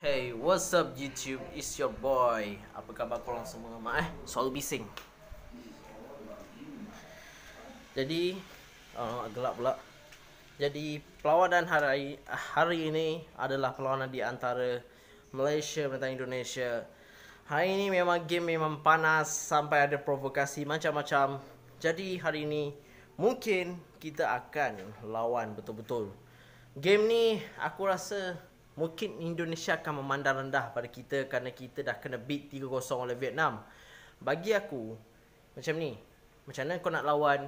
Hey, what's up YouTube? It's your boy. Apa khabar korang semua? Mak eh, selalu bising. Jadi, oh, gelap pula. Jadi, perlawanan hari hari ini adalah perlawanan di antara Malaysia dan Indonesia. Hari ini memang game memang panas sampai ada provokasi macam-macam. Jadi, hari ini mungkin kita akan lawan betul-betul. Game ni aku rasa mungkin Indonesia akan memandang rendah pada kita kerana kita dah kena beat 3-0 oleh Vietnam. Bagi aku, macam ni. Macam mana kau nak lawan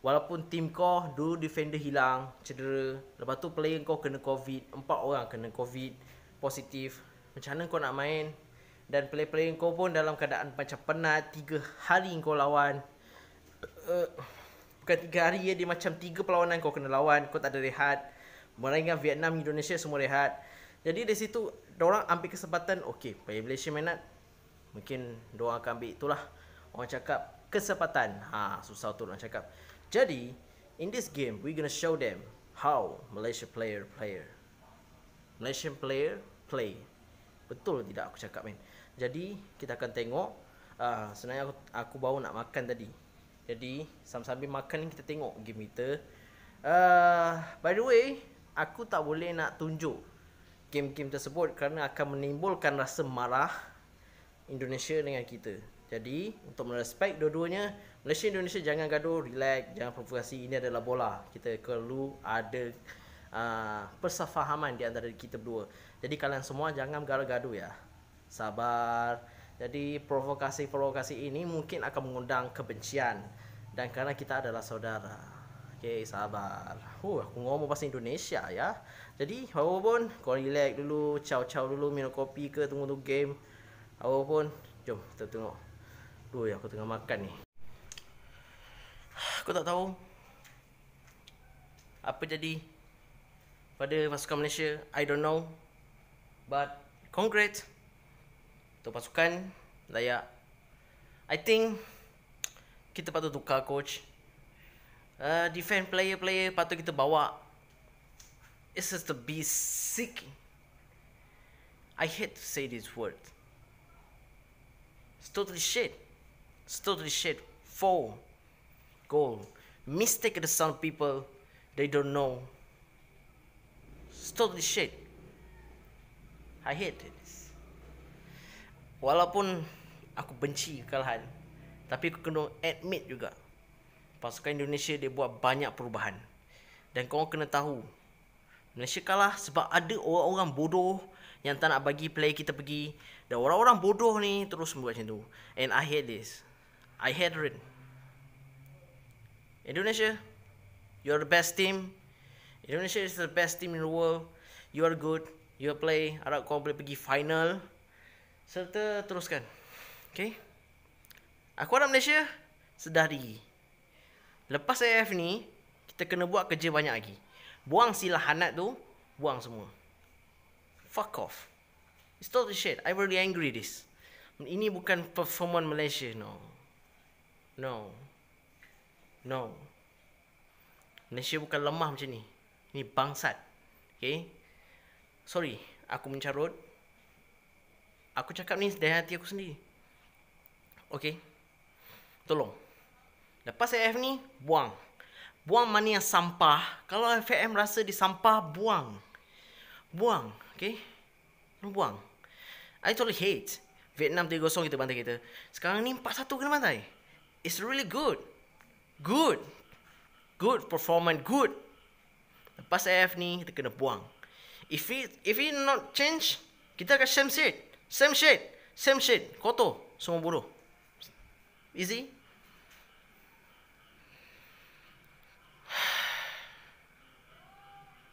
walaupun tim kau dulu defender hilang, cedera, lepas tu player kau kena COVID, empat orang kena COVID positif. Macam mana kau nak main dan player-player kau pun dalam keadaan macam penat tiga hari kau lawan. Uh, bukan 3 hari ya, dia macam 3 perlawanan kau kena lawan, kau tak ada rehat. Meraihkan Vietnam, Indonesia semua rehat Jadi dari situ orang ambil kesempatan Okey, bagi Malaysia mainat Mungkin diorang akan ambil itulah Orang cakap Kesempatan ha, Susah tu orang cakap Jadi In this game We gonna show them How Malaysia player player Malaysia player play Betul tidak aku cakap man Jadi Kita akan tengok uh, Sebenarnya aku, aku baru nak makan tadi Jadi Sambil-sambil makan kita tengok game kita uh, By the way aku tak boleh nak tunjuk game-game tersebut kerana akan menimbulkan rasa marah Indonesia dengan kita. Jadi, untuk merespek dua-duanya, Malaysia Indonesia jangan gaduh, relax, jangan provokasi. Ini adalah bola. Kita perlu ada uh, persefahaman di antara kita berdua. Jadi, kalian semua jangan gaduh-gaduh ya. Sabar. Jadi, provokasi-provokasi ini mungkin akan mengundang kebencian. Dan kerana kita adalah saudara. Okay, sabar. Huh, aku ngomong pasal Indonesia ya. Jadi, apa pun, kau relax dulu, ciao-ciao dulu, minum kopi ke, tunggu tu game. Apa pun, jom kita tengok. Duh, aku tengah makan ni. Aku tak tahu apa jadi pada pasukan Malaysia. I don't know. But, congrats. Untuk pasukan, layak. I think kita patut tukar coach. Uh, defend player-player patut kita bawa. This is the basic. I hate to say this word. It's totally shit. It's totally shit. Four goal. Mistake to some people. They don't know. It's totally shit. I hate this. Walaupun aku benci kekalahan. Tapi aku kena admit juga pasukan Indonesia dia buat banyak perubahan. Dan kau kena tahu Malaysia kalah sebab ada orang-orang bodoh yang tak nak bagi play kita pergi dan orang-orang bodoh ni terus buat macam tu. And I hate this. I hate it. Indonesia, you are the best team. Indonesia is the best team in the world. You are good. You are play. Harap kau boleh pergi final. Serta teruskan. Okay. Aku harap Malaysia sedari. Lepas AF ni, kita kena buat kerja banyak lagi. Buang silah hanat tu, buang semua. Fuck off. It's total shit. I'm really angry this. Ini bukan performance Malaysia, no. No. No. Malaysia bukan lemah macam ni. Ini bangsat. Okay. Sorry, aku mencarut. Aku cakap ni dari hati aku sendiri. Okay. Tolong. Lepas AF ni, buang. Buang mana yang sampah. Kalau FAM rasa di sampah, buang. Buang. Okay? Buang. I totally hate. Vietnam 3-0 kita bantai kita. Sekarang ni 4-1 kena bantai. It's really good. Good. Good performance. Good. Lepas AF ni, kita kena buang. If it, if it not change, kita akan same shit. Same shit. Same shit. Kotor. Semua buruk. Easy?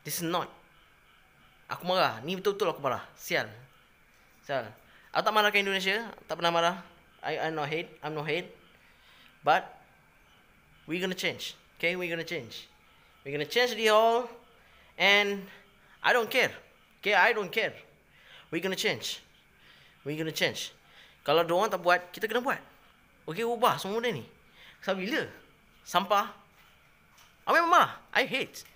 This is not Aku marah Ni betul-betul aku marah Sial Sial Aku tak marahkan Indonesia Tak pernah marah I, I'm no hate I'm no hate But We gonna change Okay we gonna change We gonna change the all And I don't care Okay I don't care We gonna change We gonna change Kalau dia orang tak buat Kita kena buat Okay ubah semua benda ni Sampai bila Sampah I memang marah I hate